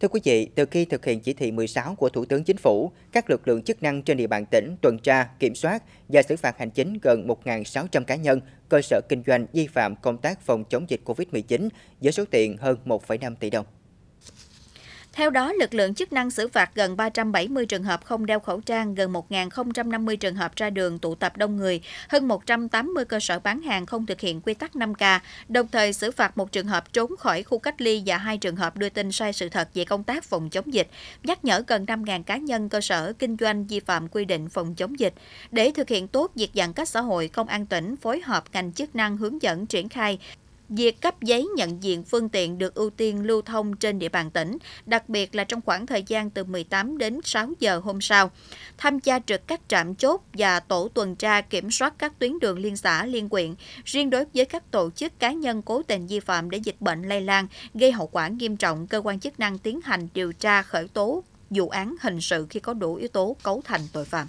Thưa quý vị, từ khi thực hiện chỉ thị 16 của Thủ tướng Chính phủ, các lực lượng chức năng trên địa bàn tỉnh tuần tra, kiểm soát và xử phạt hành chính gần 1.600 cá nhân, cơ sở kinh doanh vi phạm công tác phòng chống dịch COVID-19 với số tiền hơn 1,5 tỷ đồng. Theo đó, lực lượng chức năng xử phạt gần 370 trường hợp không đeo khẩu trang, gần 1.050 trường hợp ra đường tụ tập đông người, hơn 180 cơ sở bán hàng không thực hiện quy tắc 5K, đồng thời xử phạt một trường hợp trốn khỏi khu cách ly và hai trường hợp đưa tin sai sự thật về công tác phòng chống dịch, nhắc nhở gần 5.000 cá nhân cơ sở kinh doanh vi phạm quy định phòng chống dịch. Để thực hiện tốt việc giãn cách xã hội, Công an tỉnh phối hợp ngành chức năng hướng dẫn triển khai Việc cấp giấy nhận diện phương tiện được ưu tiên lưu thông trên địa bàn tỉnh, đặc biệt là trong khoảng thời gian từ 18 đến 6 giờ hôm sau. Tham gia trực các trạm chốt và tổ tuần tra kiểm soát các tuyến đường liên xã, liên quyện, riêng đối với các tổ chức cá nhân cố tình vi phạm để dịch bệnh lây lan, gây hậu quả nghiêm trọng, cơ quan chức năng tiến hành điều tra khởi tố vụ án hình sự khi có đủ yếu tố cấu thành tội phạm.